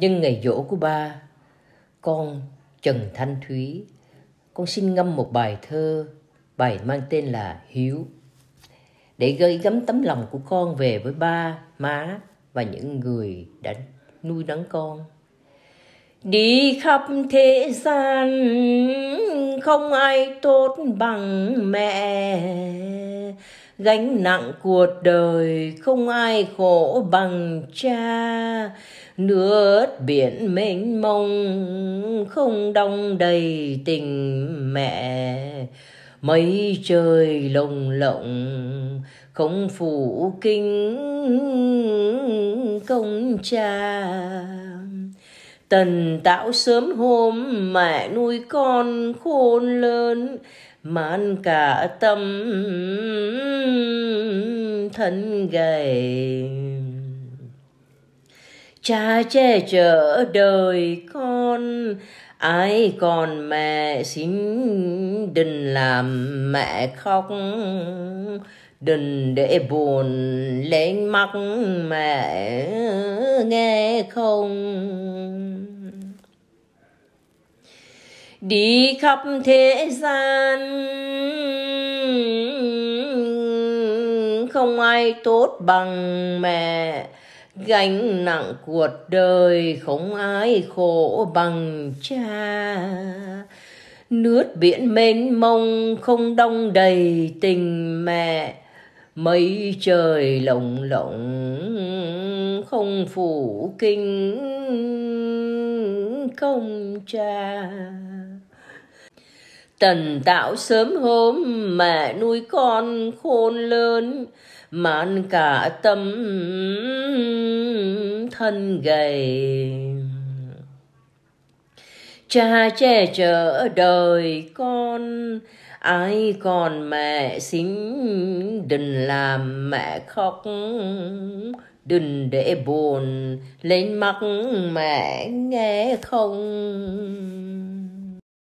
nhưng ngày dỗ của ba con trần thanh thúy con xin ngâm một bài thơ bài mang tên là hiếu để gợi gắm tấm lòng của con về với ba má và những người đã nuôi nấng con đi khắp thế gian không ai tốt bằng mẹ gánh nặng cuộc đời không ai khổ bằng cha nước biển mênh mông không đong đầy tình mẹ mấy trời lồng lộng không phủ kính công cha tần tạo sớm hôm mẹ nuôi con khôn lớn mãn cả tâm thân gầy cha che chở đời con ai còn mẹ xin đừng làm mẹ khóc đừng để buồn lên mắt mẹ nghe không đi khắp thế gian không ai tốt bằng mẹ gánh nặng cuộc đời không ai khổ bằng cha nước biển mênh mông không đông đầy tình mẹ mây trời lộng lộng không phủ kinh không cha tần tạo sớm hôm mẹ nuôi con khôn lớn mạn cả tâm thân gầy cha che chở đời con ai còn mẹ xính đừng làm mẹ khóc đừng để buồn lên mắt mẹ nghe không